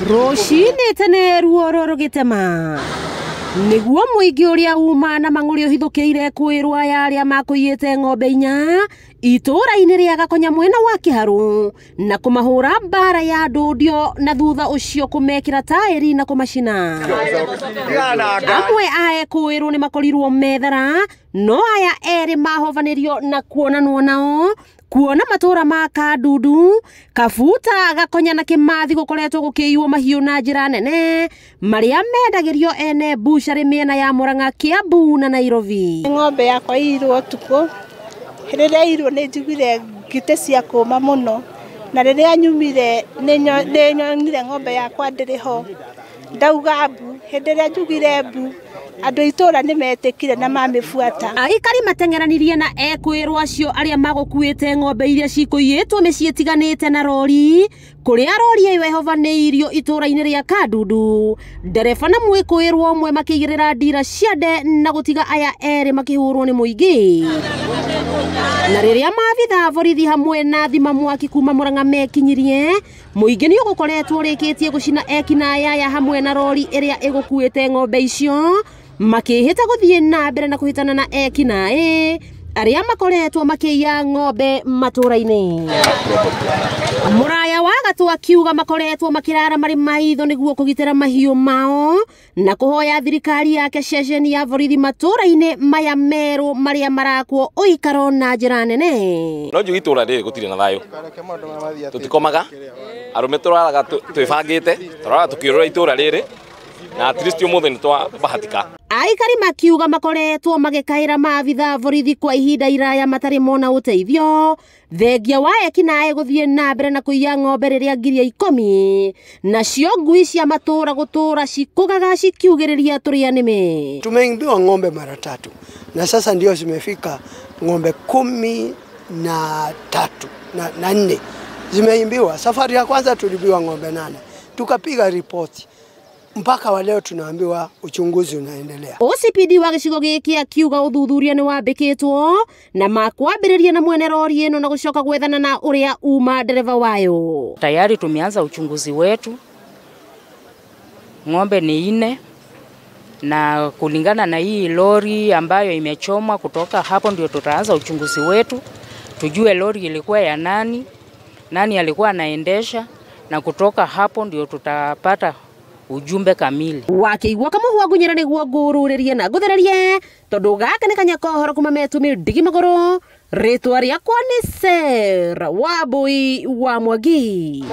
rucinä te nä ruo rwo rå gä tema niguo muingi uria uma na mang'uri uhithũkĩire ire kwĩrwa ya aria makũiyĩte ng'ombe inya itũũra-inĩ rĩa gakonya mwena wa kĩharũ na kũmahũra mbara ya ndũndio na thutha ũcio kũmekĩra taĩri na kũmacina amwe a ekũĩrwo nĩ makorirwo methara no aya eri mahovanirio na kuonanwo nao kuona matura ma kandundu kabuta gakonya na kimathi gukoretwo gukiiywo mahiu na njira nene maria medagirio ene mbucarĩ mĩena ya murang'a kiambu na nairobi ng'ombe yakwa iirwo tuko rĩrĩa irwo nĩ njugire ngite cia kuma muno na rĩrĩa nyumire nĩ nyonire ng'ombe yakwa ndĩrĩ ho ndauga mbu hĩndĩ ĩrĩa njugire mbu andå itåra nä kire na buata aikari mateng'eranirie na ekwĩrwo acio kuä te ng'ombe iria cikũiyĩtwo mĩciĩ te na rori a rori ĩyo ĩhobanĩirio itũra-inĩ rĩa kandundu ndereba na igä rä ra ndira ciande na tiga aya rwo nä må ingä na a mabitha borithi hamwe na thima mwaki kuma ranga mekinyirie rä kä tie gå cina ekinaya aya hamwe na rori kuä te ng'ombe icio makihita guthie na mbere na kuhitana na ekinai aria makoretwo makiiya ng'ombe matũra-inĩ muraya wa gatũ akiuga makoretwo makirara mari maitho niguo kũgitĩra mahiũ mao na kũhoya thirikari yake ceceni ya borithi matũra-inĩ maya merũ marĩa marakwo ũikaro na njĩra nene no njugi itũra rĩrĩ na thayũ tutikomaga arũme tũraraga twĩbangĩte tũraraga tũkĩũrũra itũra rĩrĩ na at least må thä nä twabahatika aikari makiuga makoretwo magikaira maabitha vorithi kwa ihinda iraya matari mona uteithio thengia wa ekinaä gå guthie na mbere na kũiya ng'ombe rä ngiria ikomi na cio nacio ngui cia matũra gũtũra cikũgaga cikiugĩrĩria tũrĩa nĩme tumeimbiwa ng'ombe mara tatu na sasa ndio zimefika ng'ombe kumi na tatu na, na nne zimeimbiwa safari ya kwanza tulibiwa ng'ombe nane tukapiga ripoti mpaka wa leo tunaambiwa uchunguzi unaendelea. OCPD wa gicigo giki akiuga uthuthuria ni wambikitwo na makwambiriria na mwene rori ino na gucoka gwethana na uria uma dereva wayo. Tayari tumeanza uchunguzi wetu, ng'ombe ni ine na kulingana na hii lori ambayo imechomwa, kutoka hapo ndio tutaanza uchunguzi wetu, tujue lori ilikuwa ya nani, nani alikuwa anaendesha, na kutoka hapo ndio tutapata ujumbe kamili wakiigua kamuhwagunyira niguo ngururirie na ngutheririe tondu gaka ni kanya kohoro kuma metumi ndigi maguru ritwa riakwa ni sera wambui wa mwangi